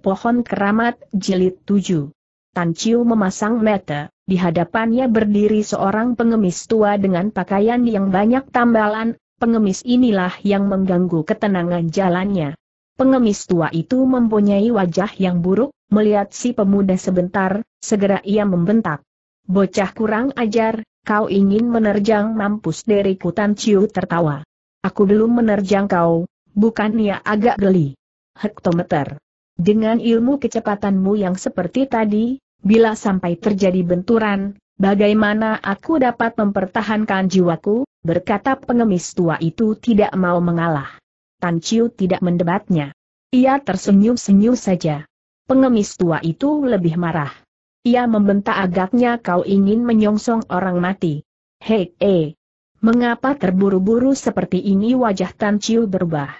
Pohon Keramat, Jilid 7. Tan Chiu memasang mata, di hadapannya berdiri seorang pengemis tua dengan pakaian yang banyak tambalan, pengemis inilah yang mengganggu ketenangan jalannya. Pengemis tua itu mempunyai wajah yang buruk, melihat si pemuda sebentar, segera ia membentak. Bocah kurang ajar, kau ingin menerjang mampus dariku Tan Chiu tertawa. Aku belum menerjang kau, bukannya agak geli. Hektometer dengan ilmu kecepatanmu yang seperti tadi, bila sampai terjadi benturan, bagaimana aku dapat mempertahankan jiwaku, berkata pengemis tua itu tidak mau mengalah. Tan Chiu tidak mendebatnya. Ia tersenyum-senyum saja. Pengemis tua itu lebih marah. Ia membentak agaknya kau ingin menyongsong orang mati. Hei, eh. Mengapa terburu-buru seperti ini wajah Tan Chiu berubah?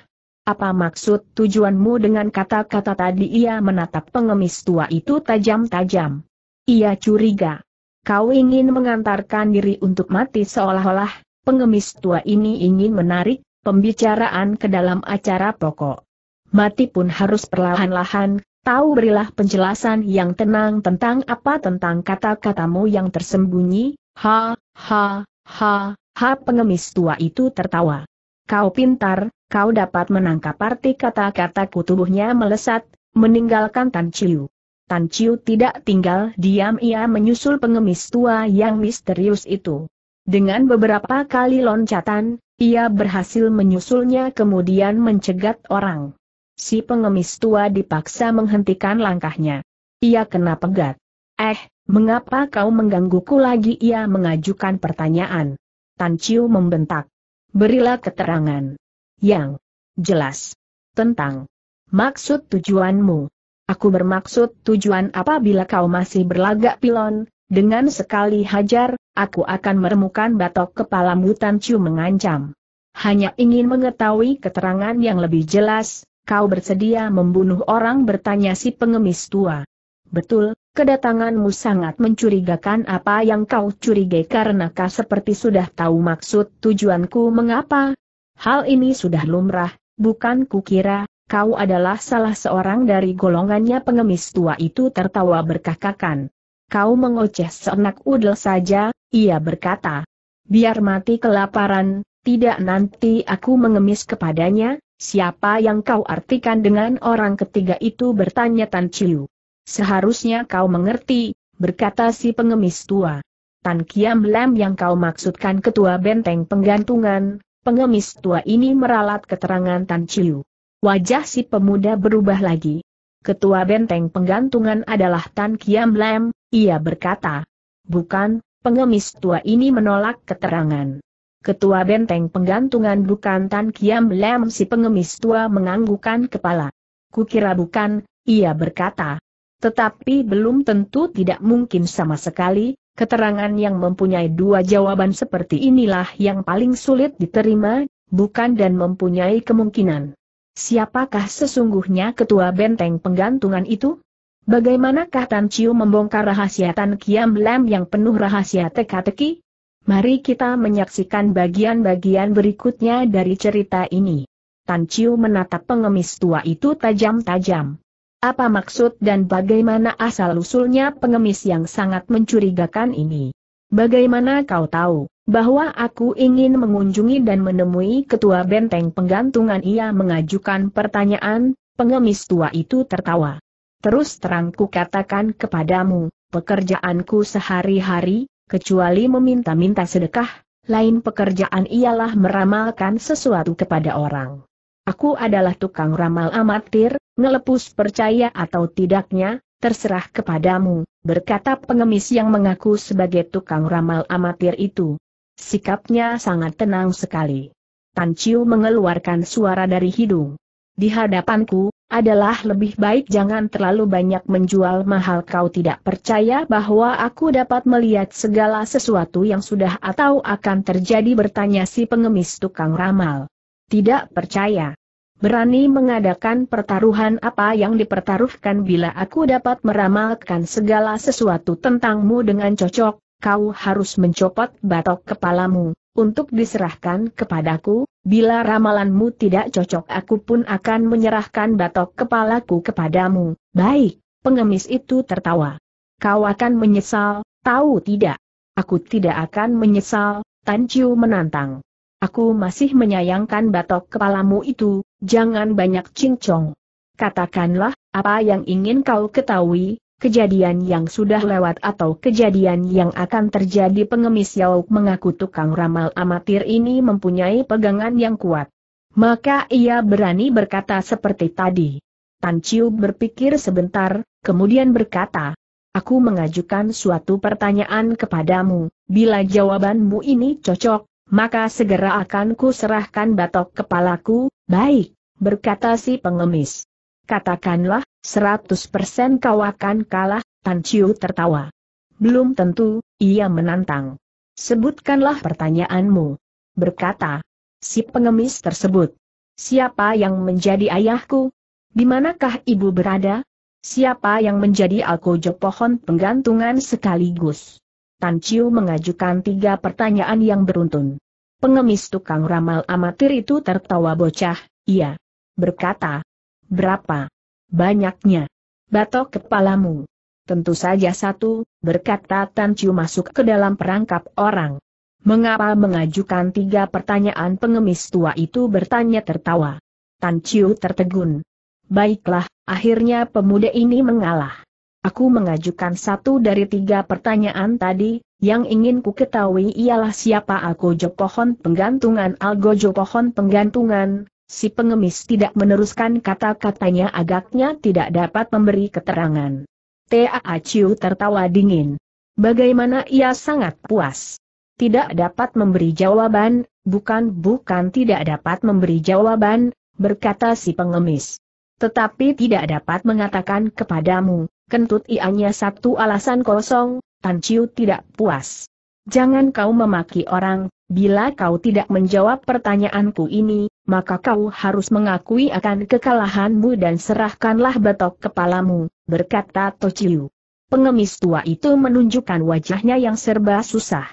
Apa maksud tujuanmu dengan kata-kata tadi ia menatap pengemis tua itu tajam-tajam. Ia curiga. Kau ingin mengantarkan diri untuk mati seolah-olah, pengemis tua ini ingin menarik, pembicaraan ke dalam acara pokok. Mati pun harus perlahan-lahan, tahu berilah penjelasan yang tenang tentang apa tentang kata-katamu yang tersembunyi, ha, ha, ha, ha pengemis tua itu tertawa. Kau pintar, kau dapat menangkap arti kata-kataku tubuhnya melesat, meninggalkan Tan Chiu. Tan Chiu tidak tinggal diam ia menyusul pengemis tua yang misterius itu. Dengan beberapa kali loncatan, ia berhasil menyusulnya kemudian mencegat orang. Si pengemis tua dipaksa menghentikan langkahnya. Ia kena pegat. Eh, mengapa kau menggangguku lagi ia mengajukan pertanyaan. Tan Chiu membentak. Berilah keterangan yang jelas tentang maksud tujuanmu. Aku bermaksud tujuan apabila kau masih berlagak pilon, dengan sekali hajar, aku akan meremukan batok kepala kepalamu Tancu mengancam. Hanya ingin mengetahui keterangan yang lebih jelas, kau bersedia membunuh orang bertanya si pengemis tua. Betul, kedatanganmu sangat mencurigakan apa yang kau curigai karena kau seperti sudah tahu maksud tujuanku mengapa, Hal ini sudah lumrah, bukan kukira, kau adalah salah seorang dari golongannya pengemis tua itu tertawa berkakakan. Kau mengoceh seenak udel saja, ia berkata. Biar mati kelaparan, tidak nanti aku mengemis kepadanya, siapa yang kau artikan dengan orang ketiga itu bertanya Tan Chiu. Seharusnya kau mengerti, berkata si pengemis tua. Tan Kiam Lam yang kau maksudkan ketua benteng penggantungan, Pengemis tua ini meralat keterangan Tan Chiu. Wajah si pemuda berubah lagi. Ketua benteng penggantungan adalah Tan Kiam Lam, ia berkata. Bukan, pengemis tua ini menolak keterangan. Ketua benteng penggantungan bukan Tan Kiam Lam si pengemis tua menganggukan kepala. Kukira bukan, ia berkata. Tetapi belum tentu tidak mungkin sama sekali, Keterangan yang mempunyai dua jawaban seperti inilah yang paling sulit diterima, bukan dan mempunyai kemungkinan. Siapakah sesungguhnya ketua benteng penggantungan itu? Bagaimanakah Tan Chiu membongkar rahasia Tan Kiam Lam yang penuh rahasia teka-teki? Mari kita menyaksikan bagian-bagian berikutnya dari cerita ini. Tan Chiu menatap pengemis tua itu tajam-tajam. Apa maksud dan bagaimana asal-usulnya pengemis yang sangat mencurigakan ini? Bagaimana kau tahu, bahwa aku ingin mengunjungi dan menemui ketua benteng penggantungan ia mengajukan pertanyaan, pengemis tua itu tertawa. Terus terangku katakan kepadamu, pekerjaanku sehari-hari, kecuali meminta-minta sedekah, lain pekerjaan ialah meramalkan sesuatu kepada orang. Aku adalah tukang ramal amatir, ngelepus percaya atau tidaknya, terserah kepadamu, berkata pengemis yang mengaku sebagai tukang ramal amatir itu. Sikapnya sangat tenang sekali. Tan Chiu mengeluarkan suara dari hidung. Di hadapanku, adalah lebih baik jangan terlalu banyak menjual mahal kau tidak percaya bahwa aku dapat melihat segala sesuatu yang sudah atau akan terjadi bertanya si pengemis tukang ramal. Tidak percaya. Berani mengadakan pertaruhan apa yang dipertaruhkan bila aku dapat meramalkan segala sesuatu tentangmu dengan cocok, kau harus mencopot batok kepalamu, untuk diserahkan kepadaku, bila ramalanmu tidak cocok aku pun akan menyerahkan batok kepalaku kepadamu. Baik, pengemis itu tertawa. Kau akan menyesal, tahu tidak? Aku tidak akan menyesal, Tan menantang. Aku masih menyayangkan batok kepalamu itu, jangan banyak cincong. Katakanlah, apa yang ingin kau ketahui, kejadian yang sudah lewat atau kejadian yang akan terjadi pengemis Yauk mengaku tukang ramal amatir ini mempunyai pegangan yang kuat. Maka ia berani berkata seperti tadi. Tan Chiu berpikir sebentar, kemudian berkata, Aku mengajukan suatu pertanyaan kepadamu, bila jawabanmu ini cocok, maka segera akan ku serahkan batok kepalaku, baik, berkata si pengemis. Katakanlah, 100% kau akan kalah, Tan Chiu tertawa. Belum tentu, ia menantang. Sebutkanlah pertanyaanmu. Berkata, si pengemis tersebut. Siapa yang menjadi ayahku? Di manakah ibu berada? Siapa yang menjadi alkojo pohon penggantungan sekaligus? Tan Chiu mengajukan tiga pertanyaan yang beruntun. Pengemis tukang ramal amatir itu tertawa bocah, Ia Berkata, berapa? Banyaknya. Batok kepalamu. Tentu saja satu, berkata Tan Chiu masuk ke dalam perangkap orang. Mengapa mengajukan tiga pertanyaan pengemis tua itu bertanya tertawa. Tan Chiu tertegun. Baiklah, akhirnya pemuda ini mengalah. Aku mengajukan satu dari tiga pertanyaan tadi, yang ingin ku ketahui ialah siapa Algojo pohon penggantungan Algojo pohon penggantungan, si pengemis tidak meneruskan kata-katanya agaknya tidak dapat memberi keterangan. T.A.A. Ciu tertawa dingin. Bagaimana ia sangat puas. Tidak dapat memberi jawaban, bukan-bukan tidak dapat memberi jawaban, berkata si pengemis. Tetapi tidak dapat mengatakan kepadamu, kentut ianya satu alasan kosong, Tan Chiu tidak puas. Jangan kau memaki orang, bila kau tidak menjawab pertanyaanku ini, maka kau harus mengakui akan kekalahanmu dan serahkanlah betok kepalamu, berkata Tociu. Pengemis tua itu menunjukkan wajahnya yang serba susah.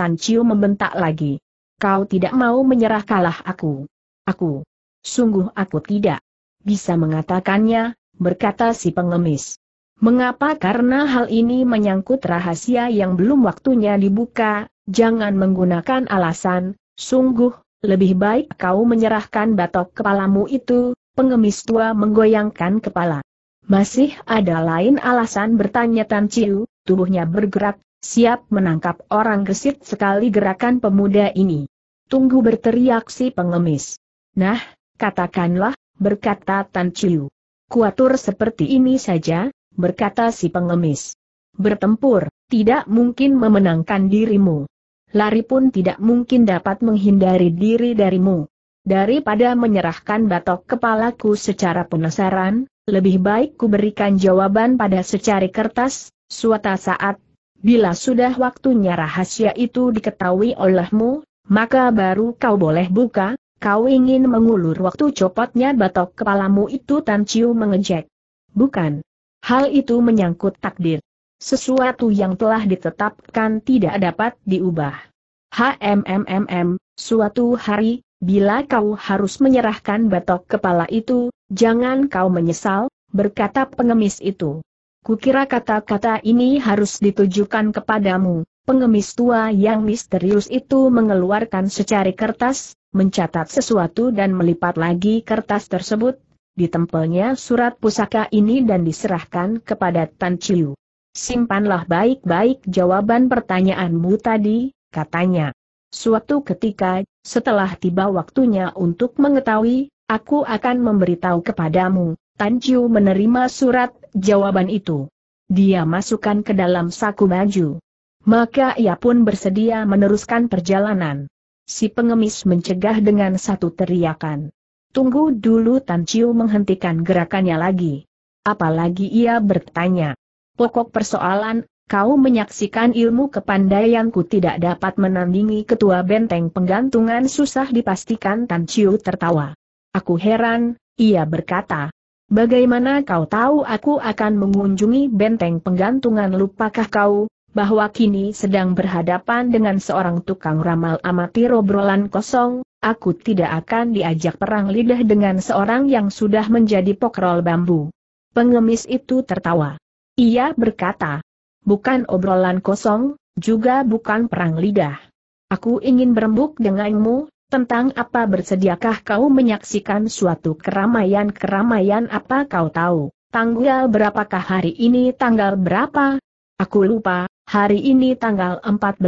Tan Chiu membentak lagi. Kau tidak mau menyerah kalah aku. Aku. Sungguh aku tidak. Bisa mengatakannya, berkata si pengemis. Mengapa? Karena hal ini menyangkut rahasia yang belum waktunya dibuka, jangan menggunakan alasan, sungguh, lebih baik kau menyerahkan batok kepalamu itu, pengemis tua menggoyangkan kepala. Masih ada lain alasan bertanya Tan Chiu, tubuhnya bergerak, siap menangkap orang gesit sekali gerakan pemuda ini. Tunggu berteriak si pengemis. Nah, katakanlah, berkata Tan Chiu. Kuatur seperti ini saja, berkata si pengemis. Bertempur, tidak mungkin memenangkan dirimu. Lari pun tidak mungkin dapat menghindari diri darimu. Daripada menyerahkan batok kepalaku secara penasaran, lebih baik kuberikan jawaban pada secari kertas, suatu saat, bila sudah waktunya rahasia itu diketahui olehmu, maka baru kau boleh buka, kau ingin mengulur waktu copotnya batok kepalamu itu Tan Chiu mengejek. Bukan. Hal itu menyangkut takdir. Sesuatu yang telah ditetapkan tidak dapat diubah. HMMMM, suatu hari, bila kau harus menyerahkan batok kepala itu, jangan kau menyesal, berkata pengemis itu. Kukira kata-kata ini harus ditujukan kepadamu, pengemis tua yang misterius itu mengeluarkan secari kertas, mencatat sesuatu dan melipat lagi kertas tersebut, ditempelnya surat pusaka ini dan diserahkan kepada Tan Chiu. Simpanlah baik-baik jawaban pertanyaanmu tadi, katanya. Suatu ketika, setelah tiba waktunya untuk mengetahui, aku akan memberitahu kepadamu, Tan Chiu menerima surat jawaban itu. Dia masukkan ke dalam saku baju. Maka ia pun bersedia meneruskan perjalanan. Si pengemis mencegah dengan satu teriakan. Tunggu dulu Tan Chiu menghentikan gerakannya lagi. Apalagi ia bertanya. Pokok persoalan, kau menyaksikan ilmu kepandaianku tidak dapat menandingi ketua benteng penggantungan susah dipastikan Tan Chiu tertawa. Aku heran, ia berkata. Bagaimana kau tahu aku akan mengunjungi benteng penggantungan lupakah kau, bahwa kini sedang berhadapan dengan seorang tukang ramal amatir obrolan kosong, aku tidak akan diajak perang lidah dengan seorang yang sudah menjadi pokrol bambu. Pengemis itu tertawa. Ia berkata, bukan obrolan kosong, juga bukan perang lidah. Aku ingin berembuk denganmu, tentang apa bersediakah kau menyaksikan suatu keramaian-keramaian apa kau tahu, tanggal berapakah hari ini tanggal berapa? Aku lupa, hari ini tanggal 14,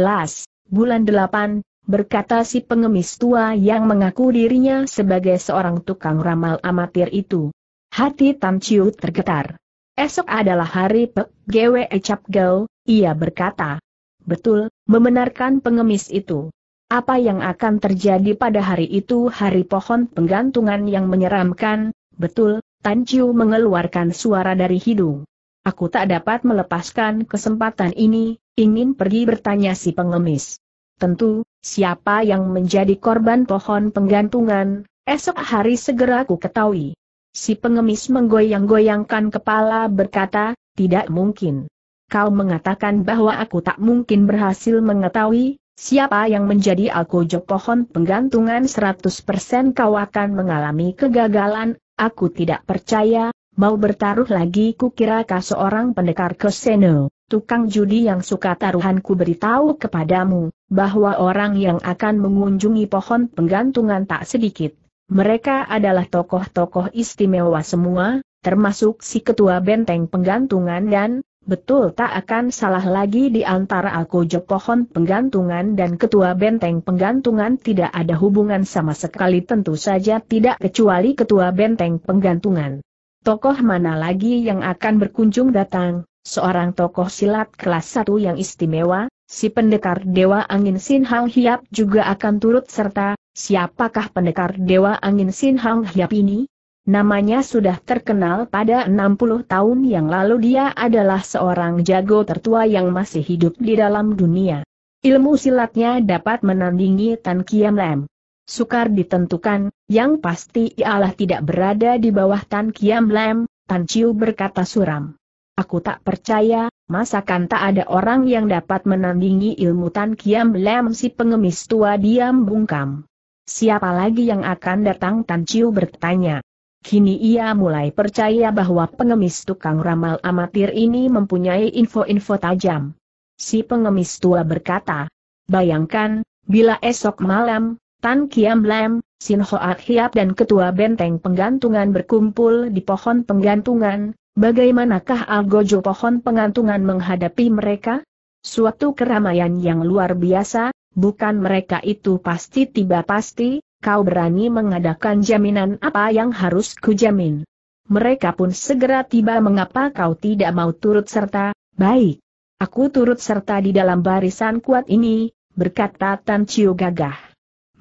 bulan 8, berkata si pengemis tua yang mengaku dirinya sebagai seorang tukang ramal amatir itu. Hati Tan Chiu tergetar. Esok adalah hari Pek Gwe Ecap Gau, ia berkata. Betul, membenarkan pengemis itu. Apa yang akan terjadi pada hari itu hari pohon penggantungan yang menyeramkan, betul, Tan Chiu mengeluarkan suara dari hidung. Aku tak dapat melepaskan kesempatan ini, ingin pergi bertanya si pengemis. Tentu, siapa yang menjadi korban pohon penggantungan, esok hari segera ku ketahui. Si pengemis menggoyang-goyangkan kepala berkata, tidak mungkin. Kau mengatakan bahwa aku tak mungkin berhasil mengetahui, siapa yang menjadi alkojo pohon penggantungan 100% kau akan mengalami kegagalan, aku tidak percaya, mau bertaruh lagi kukira kau seorang pendekar keseno, tukang judi yang suka taruhanku beritahu kepadamu, bahwa orang yang akan mengunjungi pohon penggantungan tak sedikit. Mereka adalah tokoh-tokoh istimewa semua, termasuk si ketua benteng penggantungan dan, betul tak akan salah lagi di antara aku pohon penggantungan dan ketua benteng penggantungan tidak ada hubungan sama sekali tentu saja tidak kecuali ketua benteng penggantungan. Tokoh mana lagi yang akan berkunjung datang? Seorang tokoh silat kelas satu yang istimewa, si pendekar Dewa Angin Sin Hang Hiap juga akan turut serta. Siapakah pendekar Dewa Angin Sin Hang Hiap ini? Namanya sudah terkenal pada 60 tahun yang lalu dia adalah seorang jago tertua yang masih hidup di dalam dunia. Ilmu silatnya dapat menandingi Tan Kiam Lam. Sukar ditentukan, yang pasti ialah tidak berada di bawah Tan Kiam Lam, Tan Chiu berkata suram. Aku tak percaya, masakan tak ada orang yang dapat menandingi ilmu Tan Kiam Lam si pengemis tua diam bungkam. Siapa lagi yang akan datang Tan Chiu bertanya. Kini ia mulai percaya bahwa pengemis tukang ramal amatir ini mempunyai info-info tajam. Si pengemis tua berkata, bayangkan, bila esok malam, Tan Kiam Lam, Sin Hoat Hiap dan ketua benteng penggantungan berkumpul di pohon penggantungan, bagaimanakah Algojo pohon penggantungan menghadapi mereka? Suatu keramaian yang luar biasa, bukan mereka itu pasti tiba pasti, kau berani mengadakan jaminan apa yang harus kujamin. Mereka pun segera tiba mengapa kau tidak mau turut serta, baik. Aku turut serta di dalam barisan kuat ini, berkata Tan Chiu gagah.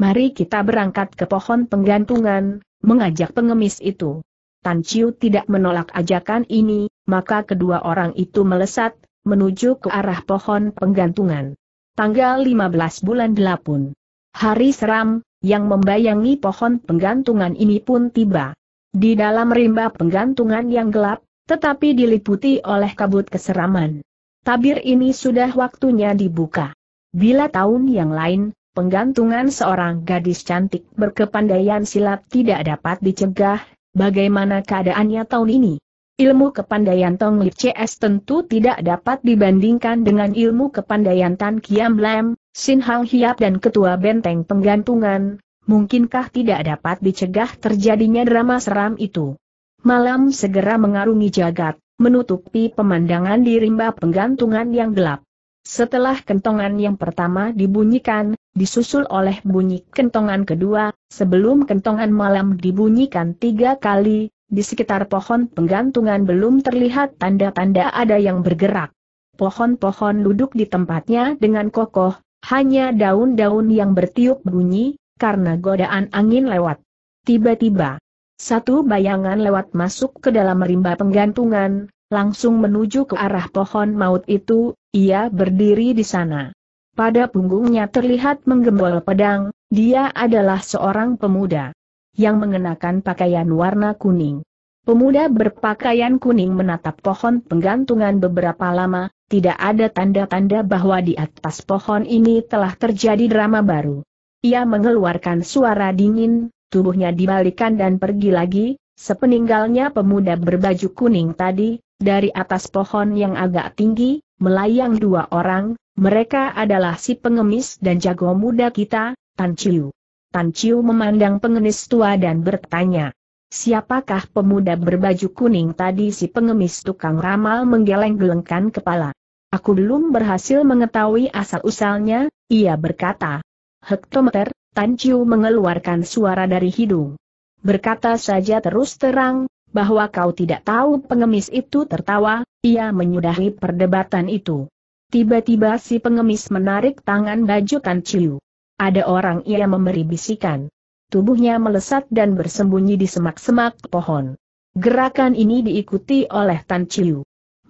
Mari kita berangkat ke pohon penggantungan, mengajak pengemis itu. Tan Chiu tidak menolak ajakan ini, maka kedua orang itu melesat, menuju ke arah pohon penggantungan. Tanggal 15 bulan 8. Hari seram, yang membayangi pohon penggantungan ini pun tiba. Di dalam rimba penggantungan yang gelap, tetapi diliputi oleh kabut keseraman. Tabir ini sudah waktunya dibuka. Bila tahun yang lain, penggantungan seorang gadis cantik berkepandaian silat tidak dapat dicegah, bagaimana keadaannya tahun ini? Ilmu kepandaian Tong Lip CS tentu tidak dapat dibandingkan dengan ilmu kepandaian Tan Kiam Lam, Sin Hang Hiap dan Ketua Benteng Penggantungan, mungkinkah tidak dapat dicegah terjadinya drama seram itu? Malam segera mengarungi jagat, menutupi pemandangan di rimba penggantungan yang gelap. Setelah kentongan yang pertama dibunyikan, disusul oleh bunyi kentongan kedua, sebelum kentongan malam dibunyikan tiga kali, di sekitar pohon penggantungan belum terlihat tanda-tanda ada yang bergerak. Pohon-pohon duduk di tempatnya dengan kokoh, hanya daun-daun yang bertiup bunyi, karena godaan angin lewat. Tiba-tiba, satu bayangan lewat masuk ke dalam rimba penggantungan, langsung menuju ke arah pohon maut itu, ia berdiri di sana. Pada punggungnya terlihat menggembol pedang, dia adalah seorang pemuda yang mengenakan pakaian warna kuning. Pemuda berpakaian kuning menatap pohon penggantungan beberapa lama, tidak ada tanda-tanda bahwa di atas pohon ini telah terjadi drama baru. Ia mengeluarkan suara dingin, tubuhnya dibalikan dan pergi lagi, sepeninggalnya pemuda berbaju kuning tadi, dari atas pohon yang agak tinggi, melayang dua orang, mereka adalah si pengemis dan jago muda kita, Tan Chiu. Tan Chiu memandang pengemis tua dan bertanya, siapakah pemuda berbaju kuning tadi si pengemis tukang ramal menggeleng-gelengkan kepala. Aku belum berhasil mengetahui asal-usalnya, ia berkata. Hektometer, Tan Chiu mengeluarkan suara dari hidung. Berkata saja terus terang, bahwa kau tidak tahu pengemis itu tertawa, ia menyudahi perdebatan itu. Tiba-tiba si pengemis menarik tangan baju Tan Chiu. Ada orang ia memberi bisikan. Tubuhnya melesat dan bersembunyi di semak-semak pohon. Gerakan ini diikuti oleh Tan Chiu.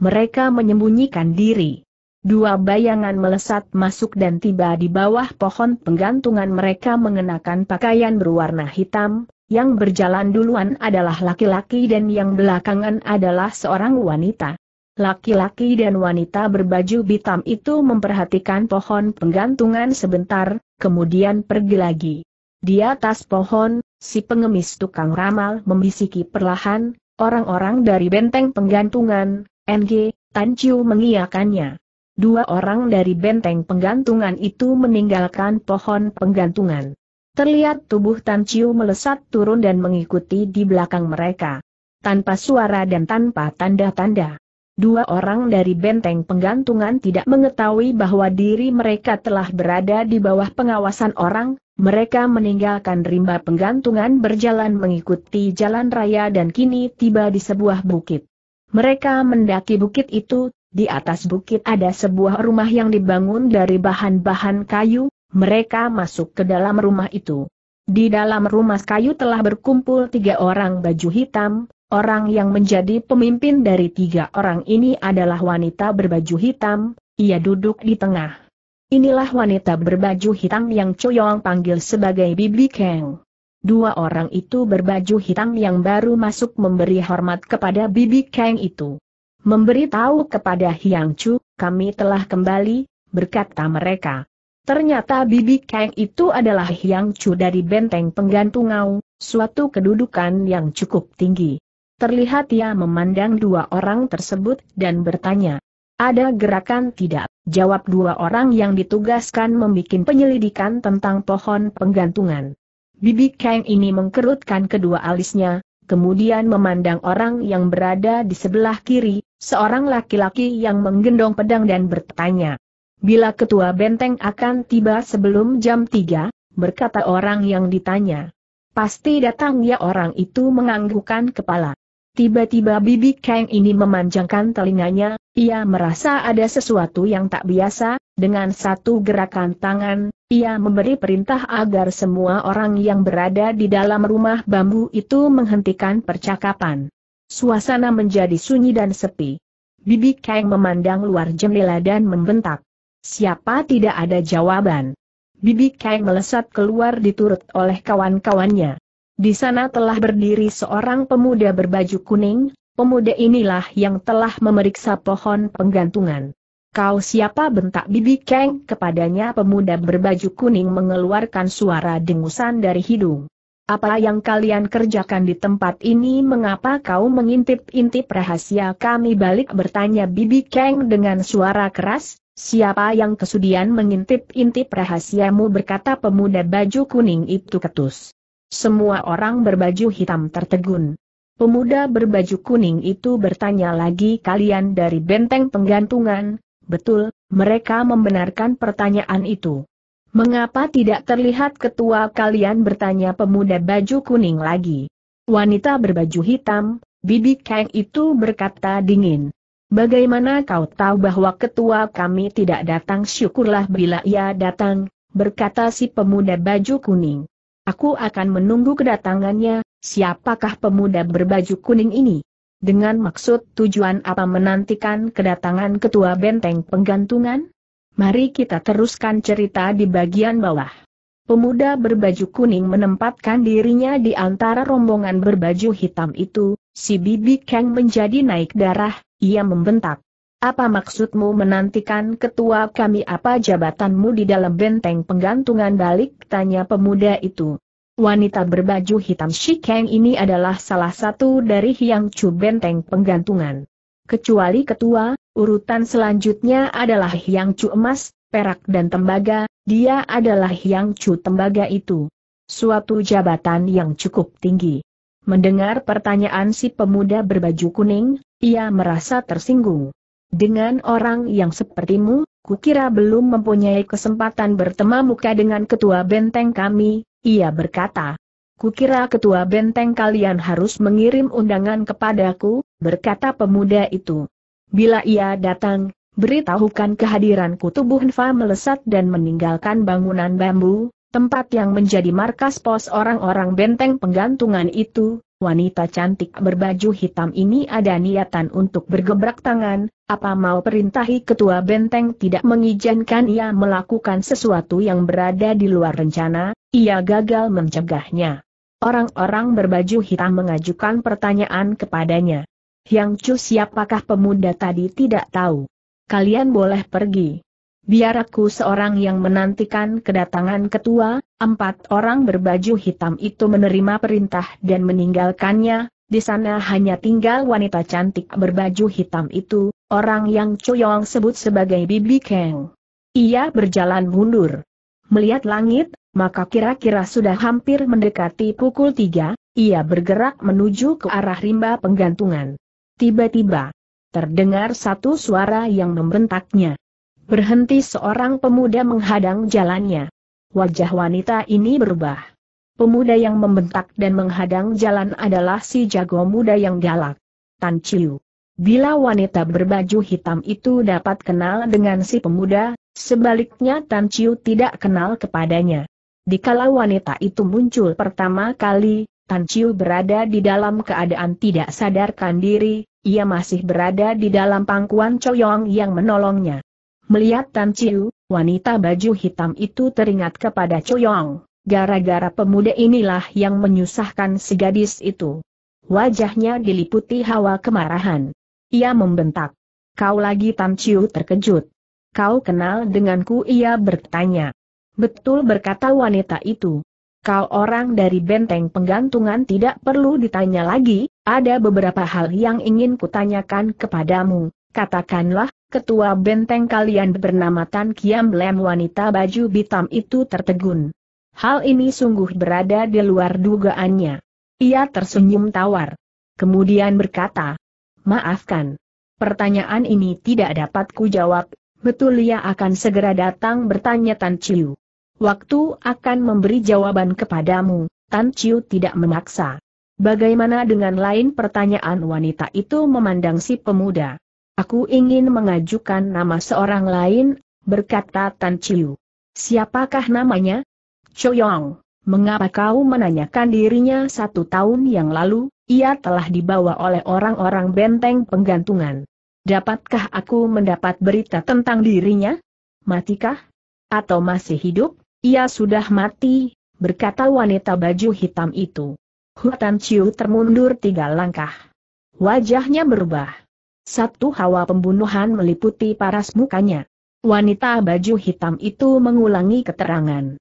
Mereka menyembunyikan diri. Dua bayangan melesat masuk dan tiba di bawah pohon penggantungan mereka mengenakan pakaian berwarna hitam, yang berjalan duluan adalah laki-laki dan yang belakangan adalah seorang wanita. Laki-laki dan wanita berbaju hitam itu memperhatikan pohon penggantungan sebentar, kemudian pergi lagi. Di atas pohon, si pengemis tukang ramal membisiki perlahan, orang-orang dari benteng penggantungan, NG, Tan Chiu mengiakannya. Dua orang dari benteng penggantungan itu meninggalkan pohon penggantungan. Terlihat tubuh Tan Chiu melesat turun dan mengikuti di belakang mereka. Tanpa suara dan tanpa tanda-tanda. Dua orang dari benteng penggantungan tidak mengetahui bahwa diri mereka telah berada di bawah pengawasan orang, mereka meninggalkan rimba penggantungan berjalan mengikuti jalan raya dan kini tiba di sebuah bukit. Mereka mendaki bukit itu, di atas bukit ada sebuah rumah yang dibangun dari bahan-bahan kayu, mereka masuk ke dalam rumah itu. Di dalam rumah kayu telah berkumpul tiga orang baju hitam, orang yang menjadi pemimpin dari tiga orang ini adalah wanita berbaju hitam, ia duduk di tengah. Inilah wanita berbaju hitam yang Choyong panggil sebagai Bibi Kang. Dua orang itu berbaju hitam yang baru masuk memberi hormat kepada Bibi Kang itu. Memberi tahu kepada Hyang Chu, kami telah kembali, berkata mereka. Ternyata Bibi Kang itu adalah Hyang Chu dari benteng penggantungau, suatu kedudukan yang cukup tinggi. Terlihat ia memandang dua orang tersebut dan bertanya, ada gerakan tidak? Jawab dua orang yang ditugaskan membuat penyelidikan tentang pohon penggantungan. Bibi Kang ini mengkerutkan kedua alisnya, kemudian memandang orang yang berada di sebelah kiri, seorang laki-laki yang menggendong pedang dan bertanya, Bila ketua benteng akan tiba sebelum jam 3, berkata orang yang ditanya. Pasti datang ya orang itu menganggukkan kepala. Tiba-tiba Bibi Kang ini memanjangkan telinganya, ia merasa ada sesuatu yang tak biasa, dengan satu gerakan tangan, ia memberi perintah agar semua orang yang berada di dalam rumah bambu itu menghentikan percakapan. Suasana menjadi sunyi dan sepi. Bibi Kang memandang luar jendela dan membentak. Siapa tidak ada jawaban. Bibi Kang melesat keluar diturut oleh kawan-kawannya. Di sana telah berdiri seorang pemuda berbaju kuning, pemuda inilah yang telah memeriksa pohon penggantungan. Kau siapa bentak Bibi Kang kepadanya pemuda berbaju kuning mengeluarkan suara dengusan dari hidung. Apa yang kalian kerjakan di tempat ini mengapa kau mengintip-intip rahasia kami balik bertanya Bibi Kang dengan suara keras, Siapa yang kesudian mengintip-intip rahasiamu berkata pemuda baju kuning itu ketus. Semua orang berbaju hitam tertegun. Pemuda berbaju kuning itu bertanya lagi kalian dari benteng penggantungan, betul, mereka membenarkan pertanyaan itu. Mengapa tidak terlihat ketua kalian bertanya pemuda baju kuning lagi? Wanita berbaju hitam, Bibi Kang itu berkata dingin. Bagaimana kau tahu bahwa ketua kami tidak datang syukurlah bila ia datang, berkata si pemuda baju kuning. Aku akan menunggu kedatangannya, siapakah pemuda berbaju kuning ini? Dengan maksud tujuan apa menantikan kedatangan ketua benteng penggantungan? Mari kita teruskan cerita di bagian bawah. Pemuda berbaju kuning menempatkan dirinya di antara rombongan berbaju hitam itu, si Bibi Kang menjadi naik darah, ia membentak. Apa maksudmu menantikan ketua kami apa jabatanmu di dalam benteng penggantungan balik? Tanya pemuda itu. Wanita berbaju hitam Shikeng ini adalah salah satu dari Hyang Chu benteng penggantungan. Kecuali ketua, urutan selanjutnya adalah Hyang Chu emas, perak dan tembaga, dia adalah Hyang Chu tembaga itu. Suatu jabatan yang cukup tinggi. Mendengar pertanyaan si pemuda berbaju kuning, ia merasa tersinggung. Dengan orang yang sepertimu, kukira belum mempunyai kesempatan bertemu muka dengan ketua benteng kami, ia berkata. Kukira ketua benteng kalian harus mengirim undangan kepadaku, berkata pemuda itu. Bila ia datang, beritahukan kehadiranku tubuh Nfa melesat dan meninggalkan bangunan bambu, tempat yang menjadi markas pos orang-orang benteng penggantungan itu, wanita cantik berbaju hitam ini ada niatan untuk bergebrak tangan, apa mau perintahi ketua benteng tidak mengizinkan ia melakukan sesuatu yang berada di luar rencana, ia gagal mencegahnya. Orang-orang berbaju hitam mengajukan pertanyaan kepadanya. Yang Chu siapakah pemuda tadi tidak tahu. Kalian boleh pergi biar aku seorang yang menantikan kedatangan ketua, empat orang berbaju hitam itu menerima perintah dan meninggalkannya, di sana hanya tinggal wanita cantik berbaju hitam itu, orang yang Choyong sebut sebagai Bibi Kang. Ia berjalan mundur. Melihat langit, maka kira-kira sudah hampir mendekati pukul tiga, ia bergerak menuju ke arah rimba penggantungan. Tiba-tiba, terdengar satu suara yang membentaknya. Berhenti seorang pemuda menghadang jalannya. Wajah wanita ini berubah. Pemuda yang membentak dan menghadang jalan adalah si jago muda yang galak. Tan Chiu. Bila wanita berbaju hitam itu dapat kenal dengan si pemuda, sebaliknya Tan Chiu tidak kenal kepadanya. Dikala wanita itu muncul pertama kali, Tan Chiu berada di dalam keadaan tidak sadarkan diri, ia masih berada di dalam pangkuan Choyong yang menolongnya. Melihat Tan Chiu, wanita baju hitam itu teringat kepada Choyong. Gara-gara pemuda inilah yang menyusahkan si gadis itu. Wajahnya diliputi hawa kemarahan. Ia membentak. Kau lagi Tan Chiu terkejut. Kau kenal denganku ia bertanya. Betul berkata wanita itu. Kau orang dari benteng penggantungan tidak perlu ditanya lagi, ada beberapa hal yang ingin kutanyakan kepadamu, katakanlah, ketua benteng kalian bernama Tan Kiam Lem wanita baju hitam itu tertegun. Hal ini sungguh berada di luar dugaannya. Ia tersenyum tawar. Kemudian berkata, Maafkan. Pertanyaan ini tidak dapat kujawab. betul ia akan segera datang bertanya Tan Chiu. Waktu akan memberi jawaban kepadamu, Tan Chiu tidak memaksa. Bagaimana dengan lain pertanyaan wanita itu memandang si pemuda? Aku ingin mengajukan nama seorang lain, berkata Tan Chiu. Siapakah namanya? Choyong, mengapa kau menanyakan dirinya satu tahun yang lalu, ia telah dibawa oleh orang-orang benteng penggantungan. Dapatkah aku mendapat berita tentang dirinya? Matikah? Atau masih hidup? Ia sudah mati, berkata wanita baju hitam itu. Hutan Chiu termundur tiga langkah. Wajahnya berubah. Satu hawa pembunuhan meliputi paras mukanya. Wanita baju hitam itu mengulangi keterangan.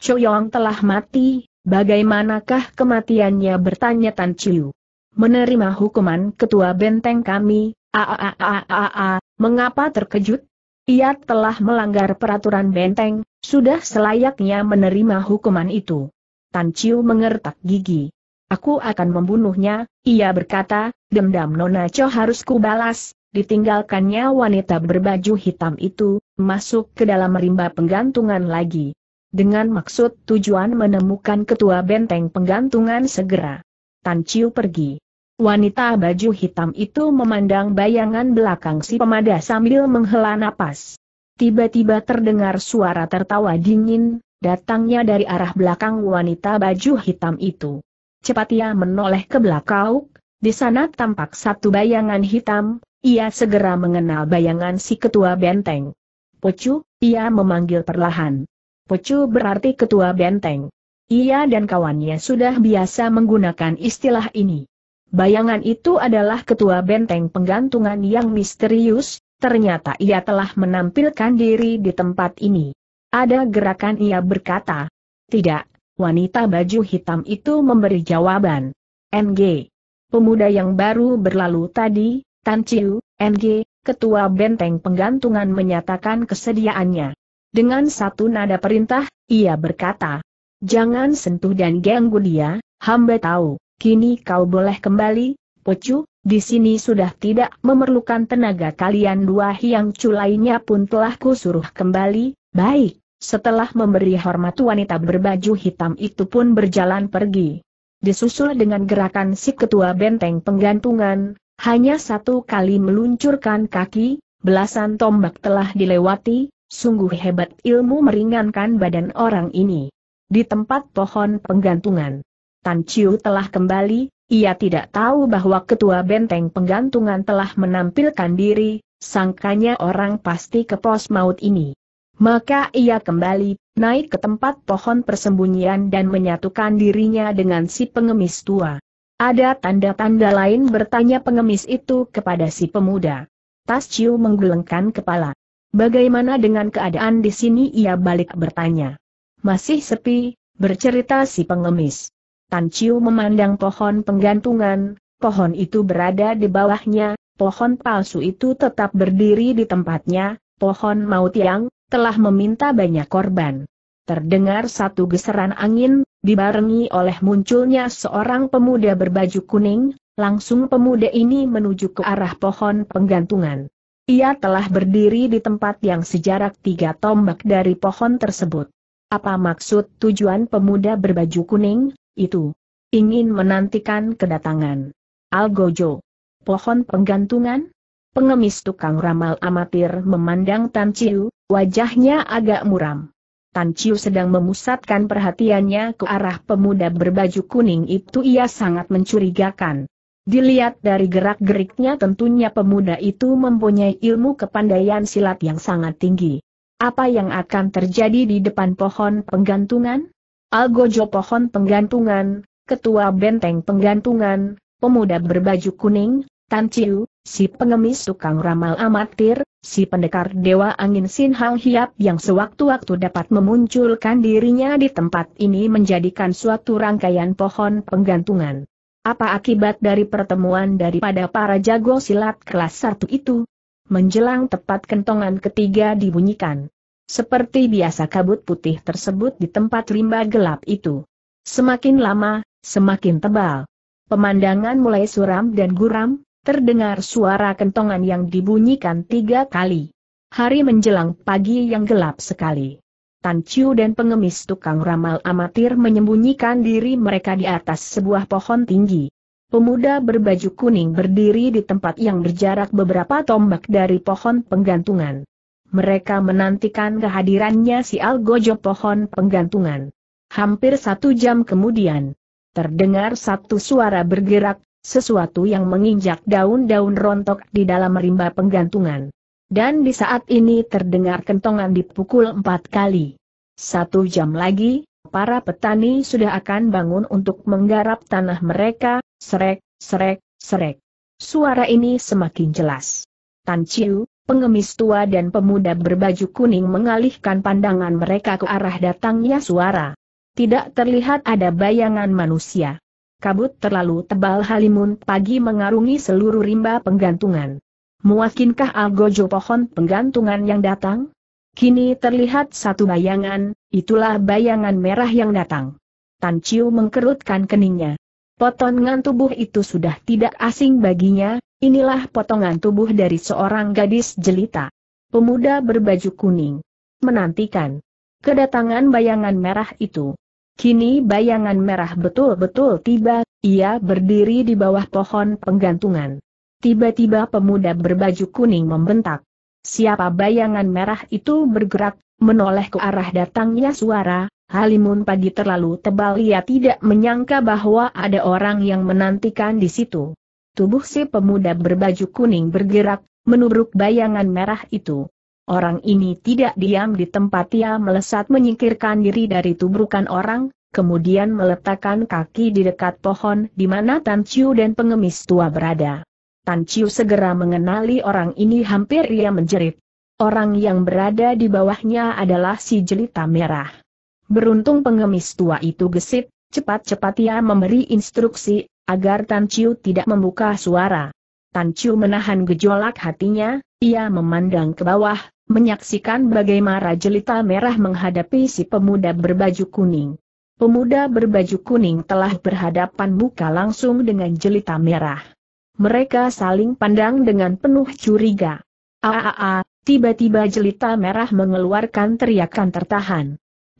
Choyong telah mati, bagaimanakah kematiannya bertanya Tan Chiu. Menerima hukuman ketua benteng kami, aaaaaaa, mengapa terkejut? Ia telah melanggar peraturan benteng, sudah selayaknya menerima hukuman itu. Tan Chiu mengertak gigi. Aku akan membunuhnya, ia berkata, dendam Nona Cho harus kubalas, ditinggalkannya wanita berbaju hitam itu, masuk ke dalam rimba penggantungan lagi. Dengan maksud tujuan menemukan ketua benteng penggantungan segera. Tan Chiu pergi. Wanita baju hitam itu memandang bayangan belakang si pemada sambil menghela napas. Tiba-tiba terdengar suara tertawa dingin, datangnya dari arah belakang wanita baju hitam itu. Cepat ia menoleh ke belakang, di sana tampak satu bayangan hitam, ia segera mengenal bayangan si ketua benteng. Pocu, ia memanggil perlahan. Pocu berarti ketua benteng. Ia dan kawannya sudah biasa menggunakan istilah ini. Bayangan itu adalah ketua benteng penggantungan yang misterius, ternyata ia telah menampilkan diri di tempat ini. Ada gerakan ia berkata, tidak, wanita baju hitam itu memberi jawaban. NG. Pemuda yang baru berlalu tadi, Tan Chiu, NG, ketua benteng penggantungan menyatakan kesediaannya. Dengan satu nada perintah, ia berkata, Jangan sentuh dan ganggu dia, hamba tahu, kini kau boleh kembali, Pocu, di sini sudah tidak memerlukan tenaga kalian dua hiang culainya pun telah kusuruh kembali, baik. Setelah memberi hormat wanita berbaju hitam itu pun berjalan pergi. Disusul dengan gerakan si ketua benteng penggantungan, hanya satu kali meluncurkan kaki, belasan tombak telah dilewati, sungguh hebat ilmu meringankan badan orang ini. Di tempat pohon penggantungan, Tan Chiu telah kembali, ia tidak tahu bahwa ketua benteng penggantungan telah menampilkan diri, sangkanya orang pasti ke pos maut ini. Maka ia kembali, naik ke tempat pohon persembunyian dan menyatukan dirinya dengan si pengemis tua. Ada tanda-tanda lain bertanya pengemis itu kepada si pemuda. Tas Ciu menggelengkan kepala. Bagaimana dengan keadaan di sini ia balik bertanya. Masih sepi, bercerita si pengemis. Tan Ciu memandang pohon penggantungan, pohon itu berada di bawahnya, pohon palsu itu tetap berdiri di tempatnya, pohon maut yang, telah meminta banyak korban. Terdengar satu geseran angin, dibarengi oleh munculnya seorang pemuda berbaju kuning, langsung pemuda ini menuju ke arah pohon penggantungan. Ia telah berdiri di tempat yang sejarak tiga tombak dari pohon tersebut. Apa maksud tujuan pemuda berbaju kuning, itu? Ingin menantikan kedatangan. Algojo. Pohon penggantungan? Pengemis tukang ramal amatir memandang Tan Chiu, Wajahnya agak muram. Tan Chiu sedang memusatkan perhatiannya ke arah pemuda berbaju kuning itu ia sangat mencurigakan. Dilihat dari gerak-geriknya tentunya pemuda itu mempunyai ilmu kepandaian silat yang sangat tinggi. Apa yang akan terjadi di depan pohon penggantungan? Algojo pohon penggantungan, ketua benteng penggantungan, pemuda berbaju kuning, Tan Chiu, si pengemis tukang ramal amatir, si pendekar Dewa Angin Sin Hang Hiap yang sewaktu-waktu dapat memunculkan dirinya di tempat ini menjadikan suatu rangkaian pohon penggantungan. Apa akibat dari pertemuan daripada para jago silat kelas satu itu? Menjelang tepat kentongan ketiga dibunyikan. Seperti biasa kabut putih tersebut di tempat rimba gelap itu. Semakin lama, semakin tebal. Pemandangan mulai suram dan guram, Terdengar suara kentongan yang dibunyikan tiga kali. Hari menjelang pagi yang gelap sekali. Tan Chiu dan pengemis tukang ramal amatir menyembunyikan diri mereka di atas sebuah pohon tinggi. Pemuda berbaju kuning berdiri di tempat yang berjarak beberapa tombak dari pohon penggantungan. Mereka menantikan kehadirannya si Algojo pohon penggantungan. Hampir satu jam kemudian, terdengar satu suara bergerak sesuatu yang menginjak daun-daun rontok di dalam rimba penggantungan. Dan di saat ini terdengar kentongan dipukul empat kali. Satu jam lagi, para petani sudah akan bangun untuk menggarap tanah mereka, serek, serek, serek. Suara ini semakin jelas. Tan Chiu, pengemis tua dan pemuda berbaju kuning mengalihkan pandangan mereka ke arah datangnya suara. Tidak terlihat ada bayangan manusia kabut terlalu tebal halimun pagi mengarungi seluruh rimba penggantungan. Muakinkah algojo pohon penggantungan yang datang? Kini terlihat satu bayangan, itulah bayangan merah yang datang. Tan Chiu mengkerutkan keningnya. Potongan tubuh itu sudah tidak asing baginya, inilah potongan tubuh dari seorang gadis jelita. Pemuda berbaju kuning. Menantikan kedatangan bayangan merah itu. Kini bayangan merah betul-betul tiba, ia berdiri di bawah pohon penggantungan. Tiba-tiba pemuda berbaju kuning membentak. Siapa bayangan merah itu bergerak, menoleh ke arah datangnya suara, Halimun pagi terlalu tebal ia tidak menyangka bahwa ada orang yang menantikan di situ. Tubuh si pemuda berbaju kuning bergerak, menubruk bayangan merah itu. Orang ini tidak diam di tempat ia melesat menyingkirkan diri dari tubrukan orang, kemudian meletakkan kaki di dekat pohon di mana Tan Chiu dan pengemis tua berada. Tan Chiu segera mengenali orang ini hampir ia menjerit. Orang yang berada di bawahnya adalah si jelita merah. Beruntung pengemis tua itu gesit, cepat-cepat ia memberi instruksi, agar Tan Chiu tidak membuka suara. Tan Chiu menahan gejolak hatinya, ia memandang ke bawah, menyaksikan bagaimana jelita merah menghadapi si pemuda berbaju kuning. Pemuda berbaju kuning telah berhadapan muka langsung dengan jelita merah. Mereka saling pandang dengan penuh curiga. Aaa, tiba-tiba jelita merah mengeluarkan teriakan tertahan.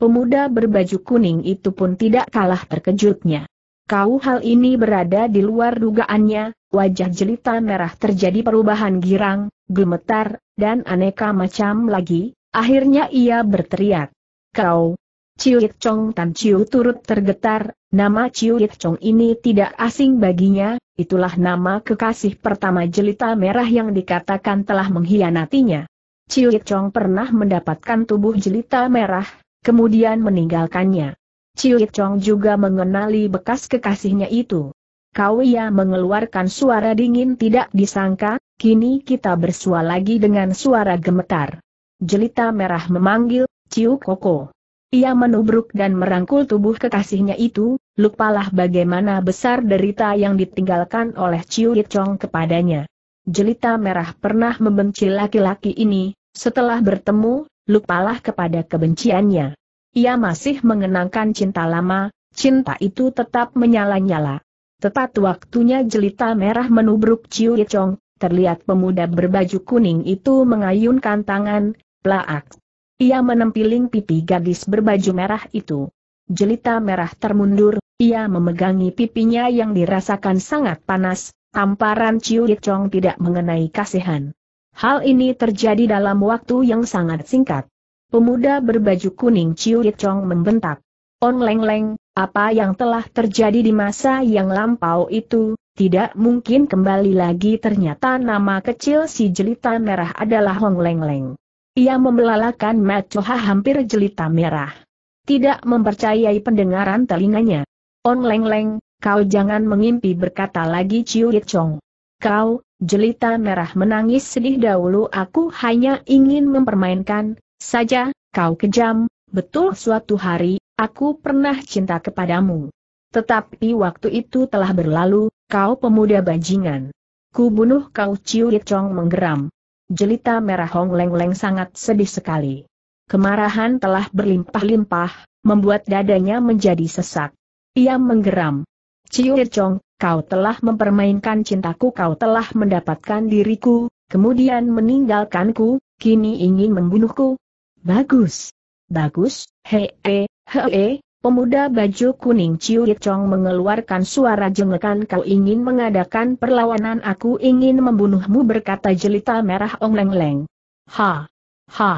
Pemuda berbaju kuning itu pun tidak kalah terkejutnya. Kau hal ini berada di luar dugaannya, wajah jelita merah terjadi perubahan girang, gemetar, dan aneka macam lagi, akhirnya ia berteriak. Kau, Ciuit Chong Tan Ciu turut tergetar, nama Ciuit Chong ini tidak asing baginya, itulah nama kekasih pertama jelita merah yang dikatakan telah mengkhianatinya. Ciuit Chong pernah mendapatkan tubuh jelita merah, kemudian meninggalkannya. Ciuit Chong juga mengenali bekas kekasihnya itu. Kau ia mengeluarkan suara dingin tidak disangka, kini kita bersua lagi dengan suara gemetar. Jelita merah memanggil, Ciu Koko. Ia menubruk dan merangkul tubuh kekasihnya itu, lupalah bagaimana besar derita yang ditinggalkan oleh Ciu Yitchong kepadanya. Jelita merah pernah membenci laki-laki ini, setelah bertemu, lupalah kepada kebenciannya. Ia masih mengenangkan cinta lama, cinta itu tetap menyala-nyala. Tepat waktunya jelita merah menubruk Ciu Chong, terlihat pemuda berbaju kuning itu mengayunkan tangan, plaak. Ia menempiling pipi gadis berbaju merah itu. Jelita merah termundur, ia memegangi pipinya yang dirasakan sangat panas, tamparan Ciu Chong tidak mengenai kasihan. Hal ini terjadi dalam waktu yang sangat singkat. Pemuda berbaju kuning Ciu Chong membentak. On Leng Leng, apa yang telah terjadi di masa yang lampau itu, tidak mungkin kembali lagi ternyata nama kecil si jelita merah adalah Hong Leng Leng. Ia membelalakan Matyoha hampir jelita merah. Tidak mempercayai pendengaran telinganya. Hong Leng Leng, kau jangan mengimpi berkata lagi Ciu Chong. Kau, jelita merah menangis sedih dahulu aku hanya ingin mempermainkan, saja, kau kejam, betul suatu hari, aku pernah cinta kepadamu. Tetapi waktu itu telah berlalu, kau pemuda bajingan. Ku bunuh kau Ciu Chong menggeram. Jelita merah Hong Leng Leng sangat sedih sekali. Kemarahan telah berlimpah-limpah, membuat dadanya menjadi sesak. Ia menggeram. Ciu Chong, kau telah mempermainkan cintaku kau telah mendapatkan diriku, kemudian meninggalkanku, kini ingin membunuhku. Bagus. Bagus, hee, hee, hee, pemuda baju kuning Ciu Chong mengeluarkan suara jengkelan. kau ingin mengadakan perlawanan aku ingin membunuhmu berkata jelita merah Ong Leng Leng. Ha! Ha!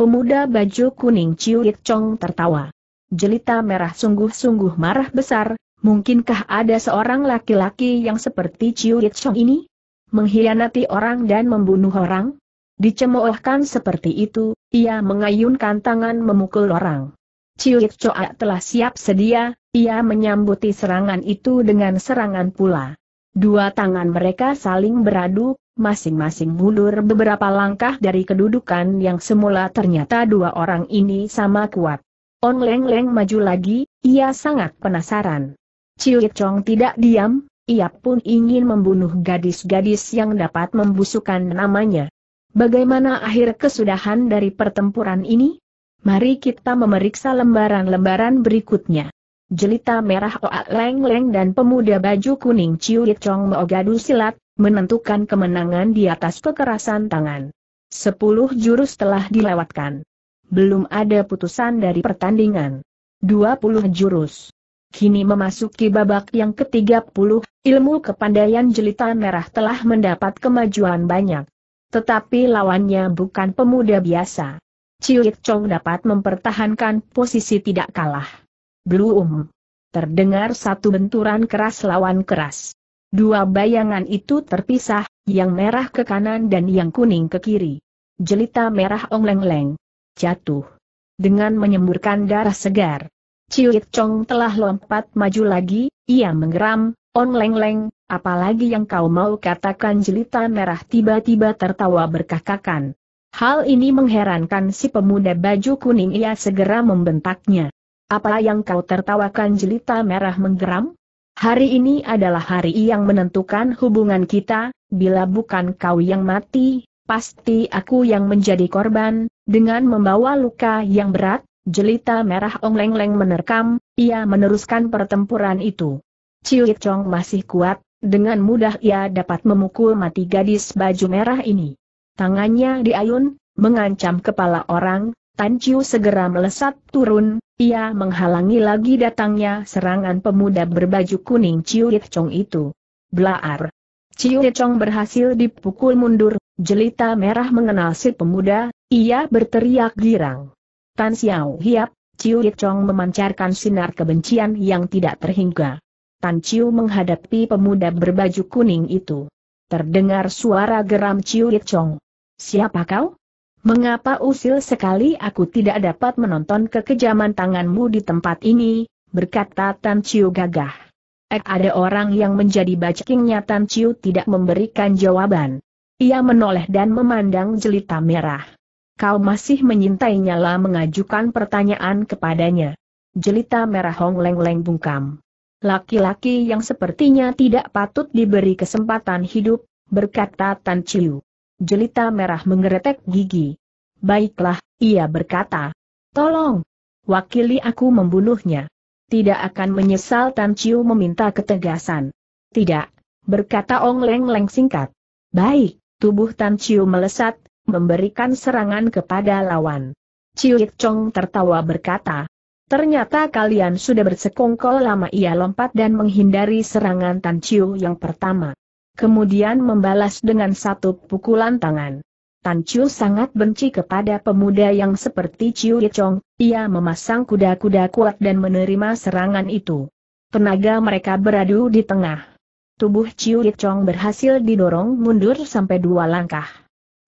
Pemuda baju kuning Ciu Chong tertawa. Jelita merah sungguh-sungguh marah besar, mungkinkah ada seorang laki-laki yang seperti Ciu Chong ini? Menghianati orang dan membunuh orang? Dicemoohkan seperti itu, ia mengayunkan tangan memukul orang. Cilik Coa telah siap sedia, ia menyambuti serangan itu dengan serangan pula. Dua tangan mereka saling beradu, masing-masing mundur beberapa langkah dari kedudukan yang semula ternyata dua orang ini sama kuat. On Leng Leng maju lagi, ia sangat penasaran. Cilik Chong tidak diam, ia pun ingin membunuh gadis-gadis yang dapat membusukkan namanya. Bagaimana akhir kesudahan dari pertempuran ini? Mari kita memeriksa lembaran-lembaran berikutnya. Jelita merah Oa Leng Leng dan pemuda baju kuning Ciu Chong Silat, menentukan kemenangan di atas kekerasan tangan. Sepuluh jurus telah dilewatkan. Belum ada putusan dari pertandingan. Dua puluh jurus. Kini memasuki babak yang ketiga puluh. ilmu kepandaian jelita merah telah mendapat kemajuan banyak. Tetapi lawannya bukan pemuda biasa. Ciuit Chong dapat mempertahankan posisi tidak kalah. Belum. Terdengar satu benturan keras lawan keras. Dua bayangan itu terpisah, yang merah ke kanan dan yang kuning ke kiri. Jelita merah ong leng Jatuh. Dengan menyemburkan darah segar. Ciuit Chong telah lompat maju lagi, ia menggeram, On Leng Leng, apalagi yang kau mau katakan jelita merah tiba-tiba tertawa berkakakan. Hal ini mengherankan si pemuda baju kuning ia segera membentaknya. Apa yang kau tertawakan jelita merah menggeram? Hari ini adalah hari yang menentukan hubungan kita, bila bukan kau yang mati, pasti aku yang menjadi korban, dengan membawa luka yang berat, jelita merah Ong leng leng menerkam, ia meneruskan pertempuran itu. Ciu Chong masih kuat, dengan mudah ia dapat memukul mati gadis baju merah ini. Tangannya diayun, mengancam kepala orang, Tan Ciu segera melesat turun, ia menghalangi lagi datangnya serangan pemuda berbaju kuning Chiu Chong itu. Blaar! Chiu Chong berhasil dipukul mundur, jelita merah mengenal si pemuda, ia berteriak girang. Tan Xiao Hiap, Chiu Chong memancarkan sinar kebencian yang tidak terhingga. Tan Chiu menghadapi pemuda berbaju kuning itu. Terdengar suara geram Chiu Yit Chong. Siapa kau? Mengapa usil sekali aku tidak dapat menonton kekejaman tanganmu di tempat ini, berkata Tan Chiu gagah. Ek eh, ada orang yang menjadi bacakingnya Tan Chiu tidak memberikan jawaban. Ia menoleh dan memandang jelita merah. Kau masih menyintai nyala mengajukan pertanyaan kepadanya. Jelita merah Hong Leng Leng bungkam. Laki-laki yang sepertinya tidak patut diberi kesempatan hidup, berkata Tan Chiu. Jelita merah mengeretek gigi. Baiklah, ia berkata. Tolong. Wakili aku membunuhnya. Tidak akan menyesal Tan Chiu meminta ketegasan. Tidak, berkata Ong Leng Leng singkat. Baik, tubuh Tan Chiu melesat, memberikan serangan kepada lawan. Ciu Chong tertawa berkata, Ternyata kalian sudah bersekongkol lama ia lompat dan menghindari serangan Tan Chiu yang pertama. Kemudian membalas dengan satu pukulan tangan. Tan Chiu sangat benci kepada pemuda yang seperti Chiu Chong, ia memasang kuda-kuda kuat dan menerima serangan itu. Tenaga mereka beradu di tengah. Tubuh Chiu Chong berhasil didorong mundur sampai dua langkah.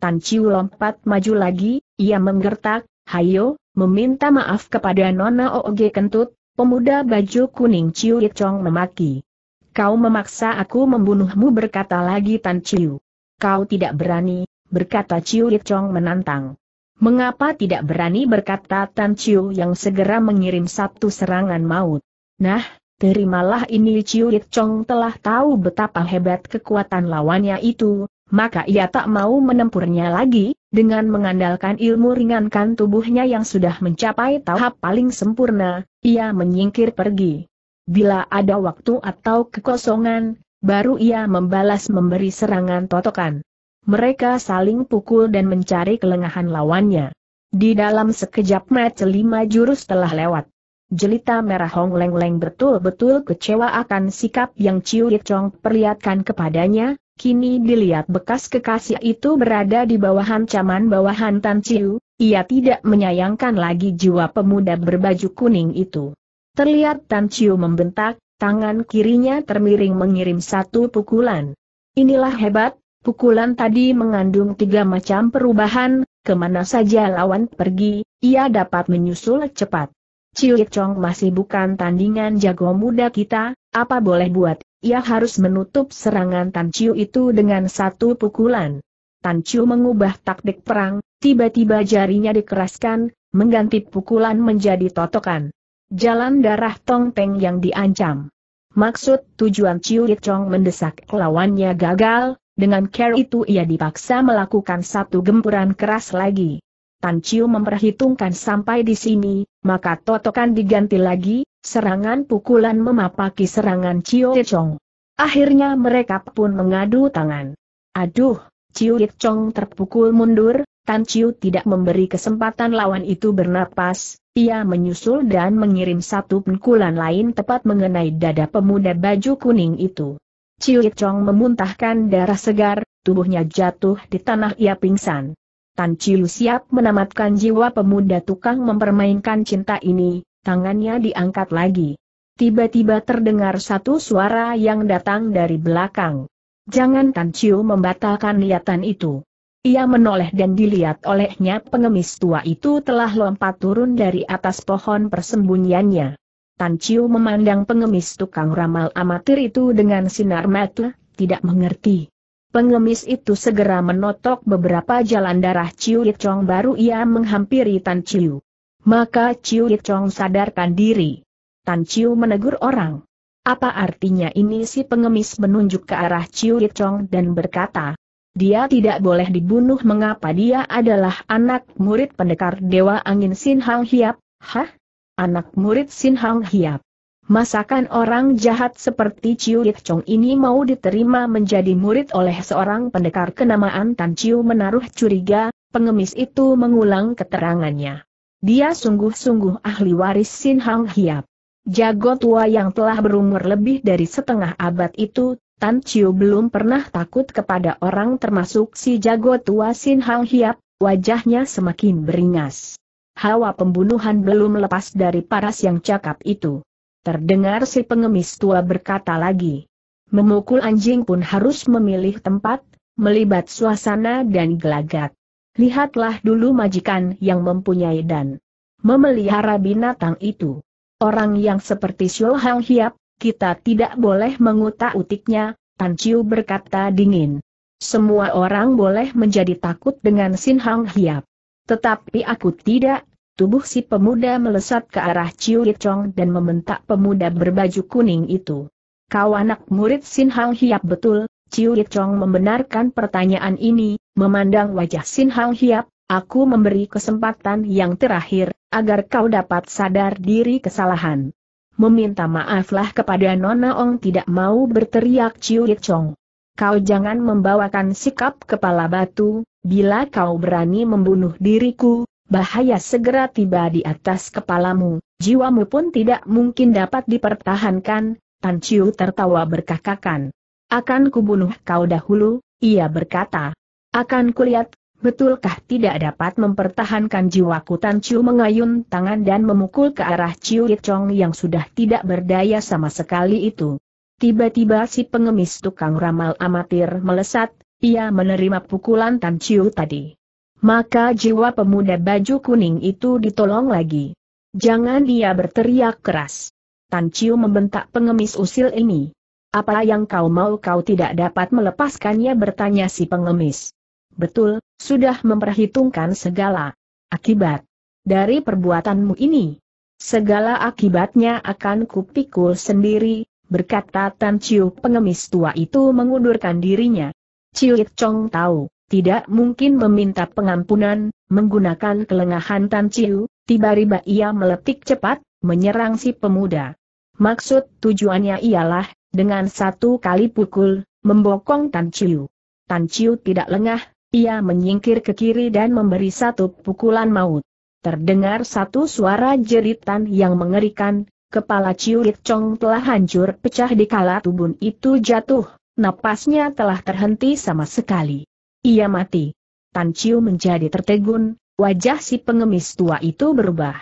Tan Chiu lompat maju lagi, ia menggertak, Hayo, meminta maaf kepada Nona Ooge Kentut, pemuda baju kuning Ciu Chong memaki. Kau memaksa aku membunuhmu berkata lagi Tan Ciu. Kau tidak berani, berkata Ciu Chong menantang. Mengapa tidak berani berkata Tan Ciu yang segera mengirim satu serangan maut. Nah, terimalah ini Ciu Chong telah tahu betapa hebat kekuatan lawannya itu, maka ia tak mau menempurnya lagi, dengan mengandalkan ilmu ringankan tubuhnya yang sudah mencapai tahap paling sempurna, ia menyingkir pergi. Bila ada waktu atau kekosongan, baru ia membalas memberi serangan totokan. Mereka saling pukul dan mencari kelengahan lawannya. Di dalam sekejap match lima jurus telah lewat. Jelita merah Hong Leng Leng betul-betul kecewa akan sikap yang Ciu Yit Chong perlihatkan kepadanya, kini dilihat bekas kekasih itu berada di bawah ancaman bawahan Tan Ciu, ia tidak menyayangkan lagi jiwa pemuda berbaju kuning itu. Terlihat Tan Ciu membentak, tangan kirinya termiring mengirim satu pukulan. Inilah hebat, pukulan tadi mengandung tiga macam perubahan, kemana saja lawan pergi, ia dapat menyusul cepat. Ciu Chong masih bukan tandingan jago muda kita, apa boleh buat, ia harus menutup serangan Tan Ciu itu dengan satu pukulan. Tan Ciu mengubah taktik perang, tiba-tiba jarinya dikeraskan, mengganti pukulan menjadi totokan. Jalan darah Tong Peng yang diancam. Maksud tujuan Ciu Chong mendesak lawannya gagal, dengan care itu ia dipaksa melakukan satu gempuran keras lagi. Tan Chiu memperhitungkan sampai di sini, maka totokan diganti lagi, serangan pukulan memapaki serangan Chiu Chong. Akhirnya mereka pun mengadu tangan. Aduh, Chiu Chong terpukul mundur, Tan Chiu tidak memberi kesempatan lawan itu bernapas, ia menyusul dan mengirim satu pukulan lain tepat mengenai dada pemuda baju kuning itu. Chiu Chong memuntahkan darah segar, tubuhnya jatuh di tanah ia pingsan. Tan Chiu siap menamatkan jiwa pemuda tukang mempermainkan cinta ini, tangannya diangkat lagi. Tiba-tiba terdengar satu suara yang datang dari belakang. Jangan Tan Chiu membatalkan niatan itu. Ia menoleh dan dilihat olehnya pengemis tua itu telah lompat turun dari atas pohon persembunyiannya. Tan Chiu memandang pengemis tukang ramal amatir itu dengan sinar mata, tidak mengerti. Pengemis itu segera menotok beberapa jalan darah Ciu Yit Chong baru ia menghampiri Tan Ciu. Maka Ciu Yit Chong sadarkan diri. Tan Ciu menegur orang. Apa artinya ini si pengemis menunjuk ke arah Ciu Yit Chong dan berkata, dia tidak boleh dibunuh mengapa dia adalah anak murid pendekar Dewa Angin Sin Hang Hiap, hah? Anak murid Sin Hang Hiap. Masakan orang jahat seperti Ciu Yit Chong ini mau diterima menjadi murid oleh seorang pendekar kenamaan Tan Ciu menaruh curiga, pengemis itu mengulang keterangannya. Dia sungguh-sungguh ahli waris Sin Hang Hiap. Jago tua yang telah berumur lebih dari setengah abad itu, Tan Ciu belum pernah takut kepada orang termasuk si jago tua Sin Hang Hiap, wajahnya semakin beringas. Hawa pembunuhan belum lepas dari paras yang cakap itu. Terdengar si pengemis tua berkata lagi. Memukul anjing pun harus memilih tempat, melibat suasana dan gelagat. Lihatlah dulu majikan yang mempunyai dan memelihara binatang itu. Orang yang seperti Xiu Hang Hiap, kita tidak boleh mengutak-utiknya, Tan Chiu berkata dingin. Semua orang boleh menjadi takut dengan Sin Hang Hiap. Tetapi aku tidak, Tubuh si pemuda melesat ke arah Chiu Chong dan membentak pemuda berbaju kuning itu. Kau anak murid Sin Hang Hiap betul, Chiu Chong membenarkan pertanyaan ini, memandang wajah Sin Hang Hiap, aku memberi kesempatan yang terakhir, agar kau dapat sadar diri kesalahan. Meminta maaflah kepada Nona Ong tidak mau berteriak Chiu Chong. Kau jangan membawakan sikap kepala batu, bila kau berani membunuh diriku, bahaya segera tiba di atas kepalamu, jiwamu pun tidak mungkin dapat dipertahankan, Tan Chiu tertawa berkakakan. Akan kubunuh kau dahulu, ia berkata. Akan kulihat, betulkah tidak dapat mempertahankan jiwaku Tan Chiu mengayun tangan dan memukul ke arah Chiu Chong yang sudah tidak berdaya sama sekali itu. Tiba-tiba si pengemis tukang ramal amatir melesat, ia menerima pukulan Tan Chiu tadi. Maka jiwa pemuda baju kuning itu ditolong lagi. Jangan dia berteriak keras. Tan Chiu membentak pengemis usil ini. Apa yang kau mau kau tidak dapat melepaskannya bertanya si pengemis. Betul, sudah memperhitungkan segala akibat dari perbuatanmu ini. Segala akibatnya akan kupikul sendiri, berkata Tan Chiu pengemis tua itu mengundurkan dirinya. Yit Chong tahu tidak mungkin meminta pengampunan, menggunakan kelengahan Tan Chiu, tiba-tiba ia meletik cepat, menyerang si pemuda. Maksud tujuannya ialah, dengan satu kali pukul, membokong Tan Chiu. Tan Chiu tidak lengah, ia menyingkir ke kiri dan memberi satu pukulan maut. Terdengar satu suara jeritan yang mengerikan, kepala Chiu Rit Chong telah hancur pecah di kala tubuh itu jatuh, napasnya telah terhenti sama sekali. Ia mati. Tan Chiu menjadi tertegun, wajah si pengemis tua itu berubah.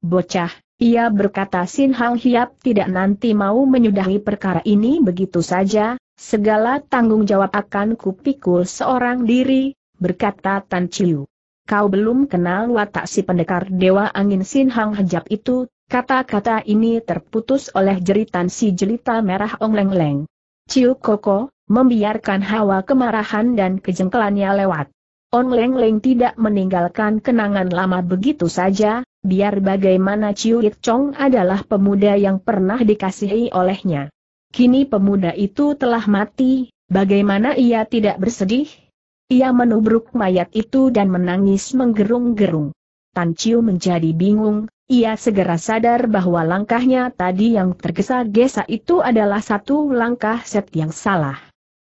Bocah, ia berkata Sin Hang Hiap tidak nanti mau menyudahi perkara ini begitu saja, segala tanggung jawab akan kupikul seorang diri, berkata Tan Chiu. Kau belum kenal watak si pendekar Dewa Angin Sin Hang Hiap itu, kata-kata ini terputus oleh jeritan si jelita merah ong leng leng. Chiu Koko, membiarkan hawa kemarahan dan kejengkelannya lewat. On Leng Leng tidak meninggalkan kenangan lama begitu saja, biar bagaimana Chiu It Chong adalah pemuda yang pernah dikasihi olehnya. Kini pemuda itu telah mati, bagaimana ia tidak bersedih? Ia menubruk mayat itu dan menangis menggerung-gerung. Tan Chiu menjadi bingung, ia segera sadar bahwa langkahnya tadi yang tergesa-gesa itu adalah satu langkah set yang salah.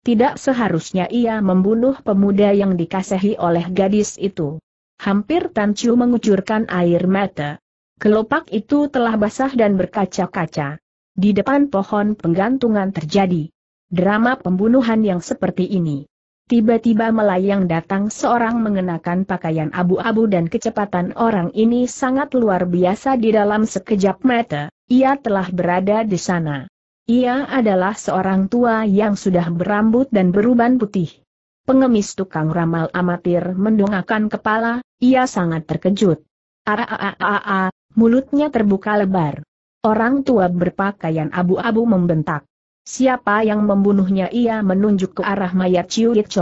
Tidak seharusnya ia membunuh pemuda yang dikasihi oleh gadis itu. Hampir Tan Chu mengucurkan air mata. Kelopak itu telah basah dan berkaca-kaca. Di depan pohon penggantungan terjadi. Drama pembunuhan yang seperti ini. Tiba-tiba melayang datang seorang mengenakan pakaian abu-abu dan kecepatan orang ini sangat luar biasa di dalam sekejap mata, ia telah berada di sana. Ia adalah seorang tua yang sudah berambut dan beruban putih. Pengemis tukang ramal amatir mendongakkan kepala, ia sangat terkejut. Araaaa, mulutnya terbuka lebar. Orang tua berpakaian abu-abu membentak. Siapa yang membunuhnya ia menunjuk ke arah mayat Chiu Yit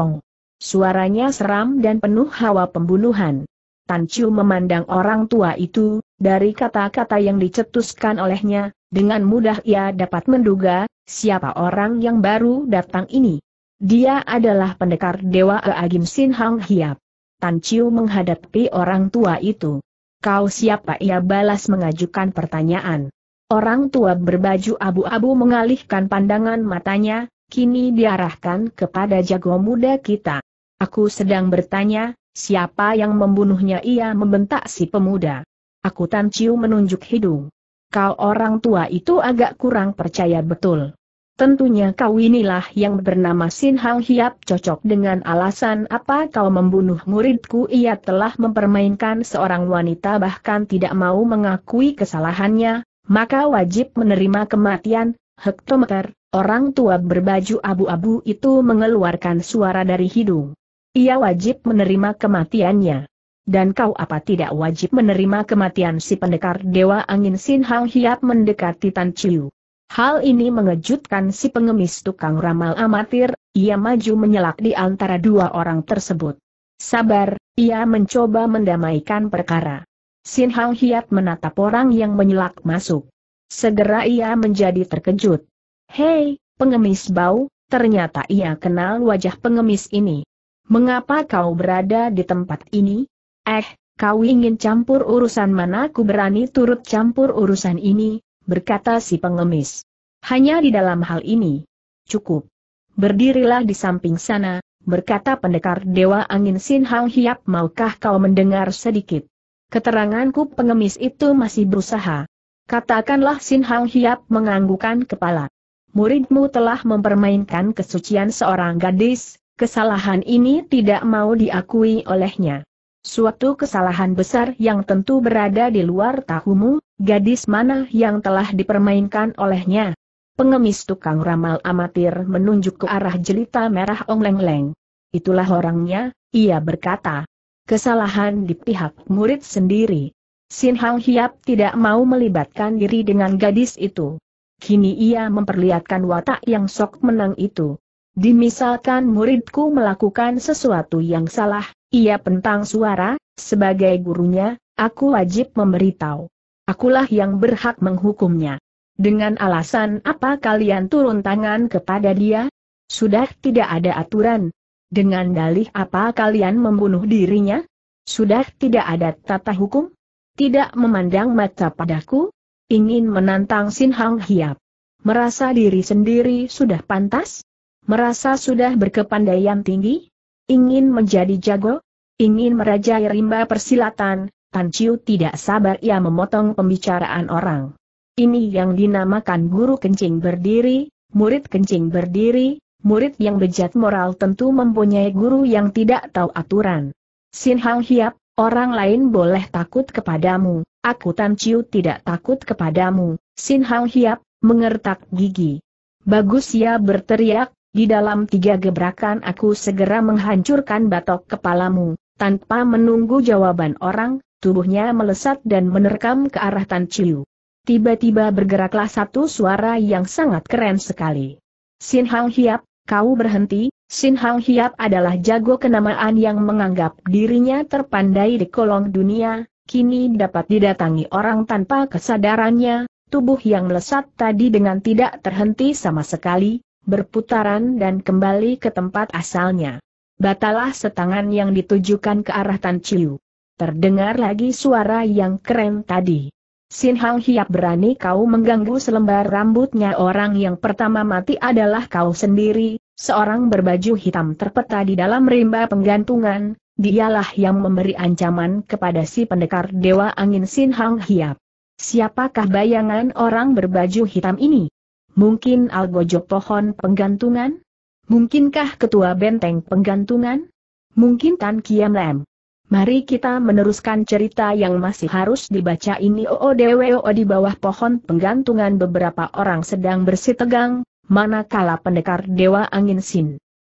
Suaranya seram dan penuh hawa pembunuhan. Tan Chiu memandang orang tua itu, dari kata-kata yang dicetuskan olehnya, dengan mudah ia dapat menduga, siapa orang yang baru datang ini. Dia adalah pendekar Dewa Agim Sin Hang Hiap. Tan Chiu menghadapi orang tua itu. Kau siapa ia balas mengajukan pertanyaan. Orang tua berbaju abu-abu mengalihkan pandangan matanya, kini diarahkan kepada jago muda kita. Aku sedang bertanya, siapa yang membunuhnya ia membentak si pemuda. Aku Tan Chiu menunjuk hidung kau orang tua itu agak kurang percaya betul. Tentunya kau inilah yang bernama Sin Hang Hiap cocok dengan alasan apa kau membunuh muridku ia telah mempermainkan seorang wanita bahkan tidak mau mengakui kesalahannya, maka wajib menerima kematian, hektometer, orang tua berbaju abu-abu itu mengeluarkan suara dari hidung. Ia wajib menerima kematiannya. Dan kau apa tidak wajib menerima kematian si pendekar Dewa Angin Sin Hang Hiap mendekati Tan Chiu. Hal ini mengejutkan si pengemis tukang ramal amatir, ia maju menyelak di antara dua orang tersebut. Sabar, ia mencoba mendamaikan perkara. Sin Hang Hiap menatap orang yang menyelak masuk. Segera ia menjadi terkejut. Hei, pengemis bau, ternyata ia kenal wajah pengemis ini. Mengapa kau berada di tempat ini? Eh, kau ingin campur urusan mana aku berani turut campur urusan ini, berkata si pengemis. Hanya di dalam hal ini. Cukup. Berdirilah di samping sana, berkata pendekar Dewa Angin Sin Hang Hiap maukah kau mendengar sedikit? Keteranganku pengemis itu masih berusaha. Katakanlah Sin Hang Hiap menganggukan kepala. Muridmu telah mempermainkan kesucian seorang gadis, kesalahan ini tidak mau diakui olehnya. Suatu kesalahan besar yang tentu berada di luar tahumu, gadis mana yang telah dipermainkan olehnya. Pengemis tukang ramal amatir menunjuk ke arah jelita merah Ong Leng Leng. Itulah orangnya, ia berkata. Kesalahan di pihak murid sendiri. Sin Hang Hiap tidak mau melibatkan diri dengan gadis itu. Kini ia memperlihatkan watak yang sok menang itu. Dimisalkan muridku melakukan sesuatu yang salah, ia pentang suara, sebagai gurunya, aku wajib memberitahu. Akulah yang berhak menghukumnya. Dengan alasan apa kalian turun tangan kepada dia? Sudah tidak ada aturan. Dengan dalih apa kalian membunuh dirinya? Sudah tidak ada tata hukum? Tidak memandang mata padaku? Ingin menantang Sin Hang Hiap? Merasa diri sendiri sudah pantas? Merasa sudah berkepandaian tinggi? Ingin menjadi jago? Ingin merajai rimba persilatan? Tan Chiu tidak sabar ia memotong pembicaraan orang. Ini yang dinamakan guru kencing berdiri, murid kencing berdiri, murid yang bejat moral tentu mempunyai guru yang tidak tahu aturan. Sin Hang Hiap, orang lain boleh takut kepadamu, aku Tan Chiu tidak takut kepadamu, Sin Hang Hiap, mengertak gigi. Bagus ya berteriak, di dalam tiga gebrakan aku segera menghancurkan batok kepalamu, tanpa menunggu jawaban orang, tubuhnya melesat dan menerkam ke arah Tan Chiu. Tiba-tiba bergeraklah satu suara yang sangat keren sekali. Sin Hang Hiap, kau berhenti, Sin Hang Hiap adalah jago kenamaan yang menganggap dirinya terpandai di kolong dunia, kini dapat didatangi orang tanpa kesadarannya, tubuh yang melesat tadi dengan tidak terhenti sama sekali, berputaran dan kembali ke tempat asalnya. Batalah setangan yang ditujukan ke arah Tan Chiu. Terdengar lagi suara yang keren tadi. Sin Hang Hiap berani kau mengganggu selembar rambutnya orang yang pertama mati adalah kau sendiri, seorang berbaju hitam terpeta di dalam rimba penggantungan, dialah yang memberi ancaman kepada si pendekar Dewa Angin Sin Hang Hiap. Siapakah bayangan orang berbaju hitam ini? Mungkin algojo pohon penggantungan? Mungkinkah ketua benteng penggantungan? Mungkin Tan Kiam Lem. Mari kita meneruskan cerita yang masih harus dibaca ini OODWO oh, oh, oh, di bawah pohon penggantungan beberapa orang sedang bersitegang, manakala pendekar Dewa Angin Sin.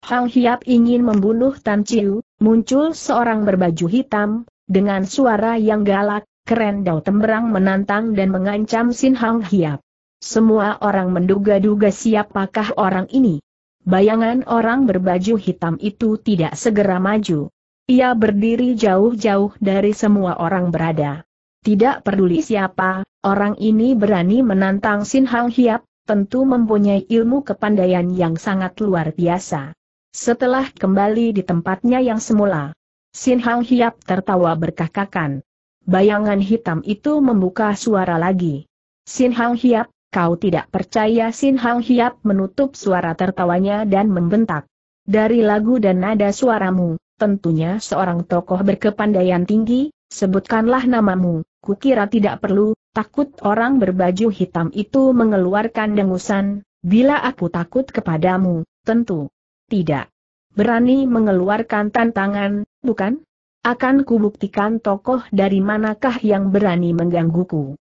Hang Hiap ingin membunuh Tan Chiu, muncul seorang berbaju hitam, dengan suara yang galak, keren dan temberang menantang dan mengancam Sin Hang Hiap. Semua orang menduga-duga siapakah orang ini. Bayangan orang berbaju hitam itu tidak segera maju. Ia berdiri jauh-jauh dari semua orang berada. Tidak peduli siapa, orang ini berani menantang Sin Hang Hiap, tentu mempunyai ilmu kepandaian yang sangat luar biasa. Setelah kembali di tempatnya yang semula, Sin Hang Hiap tertawa berkakakan. Bayangan hitam itu membuka suara lagi. Sin Hang Hiap, Kau tidak percaya Sin Hang Hiap menutup suara tertawanya dan membentak. Dari lagu dan nada suaramu, tentunya seorang tokoh berkepandaian tinggi, sebutkanlah namamu, kukira tidak perlu, takut orang berbaju hitam itu mengeluarkan dengusan, bila aku takut kepadamu, tentu. Tidak. Berani mengeluarkan tantangan, bukan? Akan kubuktikan tokoh dari manakah yang berani menggangguku.